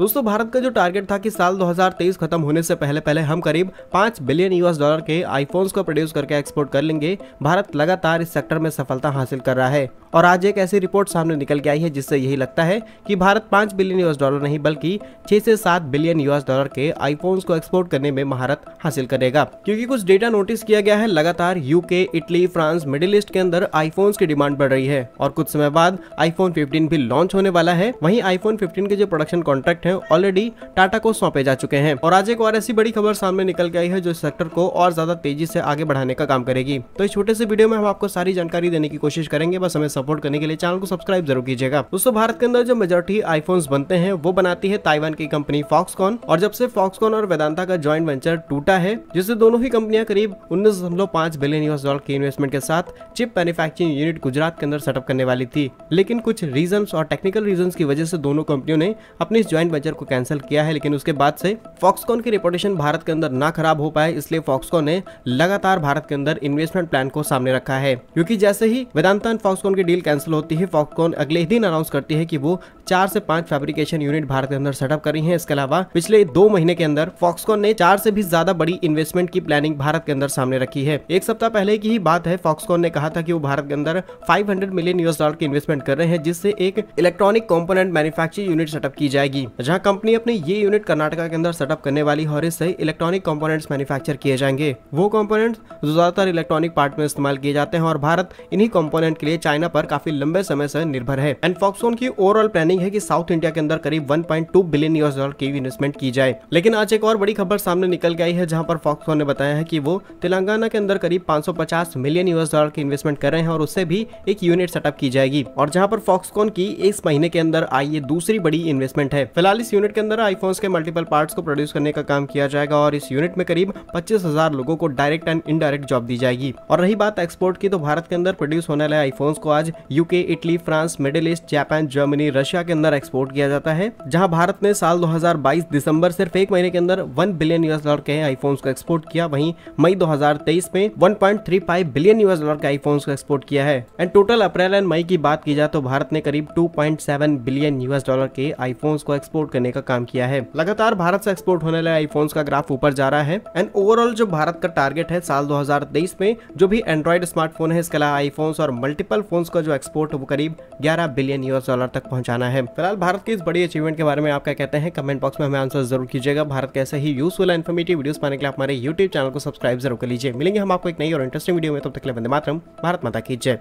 दोस्तों भारत का जो टारगेट था कि साल 2023 खत्म होने से पहले पहले हम करीब 5 बिलियन यूएस डॉलर के आईफोन्स को प्रोड्यूस करके एक्सपोर्ट कर लेंगे भारत लगातार इस सेक्टर में सफलता हासिल कर रहा है और आज एक ऐसी रिपोर्ट सामने निकल के आई है जिससे यही लगता है कि भारत पांच बिलियन यूएस डॉलर नहीं बल्कि छह से सात बिलियन यूएस डॉलर के आईफोन्स को एक्सपोर्ट करने में महारत हासिल करेगा क्योंकि कुछ डेटा नोटिस किया गया है लगातार UK Italy France Middle East के अंदर आईफोन्स की डिमांड बढ़ रही है और कुछ समय बाद आईफोन फिफ्टीन भी लॉन्च होने वाला है वही आईफोन फिफ्टीन के जो प्रोडक्शन कॉन्ट्रैक्ट है ऑलरेडी टाटा को सौंपे जा चुके हैं और आज एक और ऐसी बड़ी खबर सामने निकल के आई है जो सेक्टर को और ज्यादा तेजी से आगे बढ़ाने का काम करेगी तो इस छोटे से वीडियो में हम आपको सारी जानकारी देने की कोशिश करेंगे बस हमें सपोर्ट करने के लिए चैनल को सब्सक्राइब जरूर कीजिएगा दोस्तों भारत के अंदर जो मेजोरिटी आईफोन्स बनते हैं वो बनाती है ताइवान की कंपनी फॉक्सकॉन और जब से फॉक्सकॉन और वेदांता का ज्वाइंट वेंचर टूटा है जिससे दोनों ही कंपनियां करीब उन्नीस बिलियन यूएस डॉलर के इन्वेस्टमेंट के साथ चिप मैन्युफैक्चरिंग यूनिट गुजरात के अंदर सेटअप करने वाली थी लेकिन कुछ रीजन और टेक्निकल रीजन की वजह से दोनों कंपनियों ने अपने इस ज्वाइंट वेंचर को कैंसिल किया है लेकिन उसके बाद से फॉक्सकॉन की रिपोर्टेशन भारत के अंदर ना खराब हो पाए इसलिए फॉक्सकॉन ने लगातार भारत के अंदर इन्वेस्टमेंट प्लान को सामने रखा है क्योंकि जैसे ही वेदांता एंड फॉक्सकॉन के डील कैंसिल होती है फॉक्सकॉन अगले ही दिन अनाउंस करती है कि वो चार से पांच फैब्रिकेशन यूनिट भारत के अंदर सेटअप करी है इसके अलावा पिछले दो महीने के अंदर फॉक्सकॉन ने चार से भी ज्यादा बड़ी इन्वेस्टमेंट की प्लानिंग भारत के अंदर सामने रखी है एक सप्ताह पहले की ही बात है फॉक्सकॉन ने कहा था कि वो भारत के अंदर फाइव मिलियन यूएस डॉलर की इन्वेस्टमेंट कर रहे हैं जिससे एक electronic component manufacturing unit setup की जाएगी जहाँ कंपनी अपने ये यूनिट कर्नाटका के अंदर सेटअप करने वाली और इससे इलेक्ट्रॉनिक कॉम्पोनेट मैन्युफैक्चर किए जाएंगे वो कॉम्पोनेट ज्यादातर इलेक्ट्रॉनिक पार्ट में इस्तेमाल किए जाते हैं और भारत इन्हीं कंपोनेंट के लिए चाइना पर काफी लंबे समय से निर्भर है एंड फॉक्सोन की ओवरऑल प्लानिंग है की साउथ इंडिया के अंदर करीब 1.2 बिलियन यूएस डॉलर की इन्वेस्टमेंट की जाए लेकिन आज एक और बड़ी खबर सामने निकल गई है जहां पर फॉक्सोन ने बताया है कि वो तेलंगाना के अंदर करीब 550 मिलियन यूएस डॉलर की इन्वेस्टमेंट कर रहे हैं और उससे भी एक यूनिट सेटअप की जाएगी और जहाँ पर फॉक्सकॉन की इस महीने के अंदर आई ये दूसरी बड़ी इन्वेस्टमेंट है फिलहाल इस यूनिट के अंदर आईफोन के मल्टीपल पार्ट को प्रोड्यूस करने का काम किया जाएगा और इस यूनिट में करीब पच्चीस लोगों को डायरेक्ट एंड इनडायरेक्ट जॉब दी जाएगी और रही बात एक्सपोर्ट की तो भारत के अंदर प्रोड्यूस होने वाले आईफोन को आज UK Italy France Middle East Japan Germany Russia के अंदर एक्सपोर्ट किया जाता है जहां भारत ने साल 2022 दिसंबर सिर्फ एक महीने के अंदर 1 बिलियन यूएस डॉलर के आईफोन को एक्सपोर्ट किया वहीं मई 2023 में 1.35 बिलियन यूएस डॉलर के आईफोन को एक्सपोर्ट किया है and total April and May की बात की जाए तो भारत ने करीब टू बिलियन यूएस डॉलर के आईफोन को एक्सपोर्ट करने का काम किया है लगातार भारत से एक्सपोर्ट होने वाले आईफोन का ग्राफ ऊपर जा रहा है एंड ओवरऑल जो भारत का टारगेट है साल दो में जो भी एंड्रॉइड स्मार्टफोन है इसके अलावा आईफोन्स और मल्टीपल फोन को का जो एक्सपोर्ट है वो करीब 11 बिलियन यूएस डॉलर तक पहुंचाना है फिलहाल भारत की इस बड़ी अचीवमेंट के बारे में आप क्या कहते हैं कमेंट बॉक्स में हमें आंसर जरूर कीजिएगा भारत के ऐसे ही यूजफुल इन्फॉर्मेटिव वीडियो पाने के लिए हमारे यूट्यूब चैनल को सब्सक्राइब जरूर कर लीजिए मिलेंगे हम आपको एक नई और इंटरेस्टिंग वीडियो में तब तक बंदे मात्र भारत माता की जय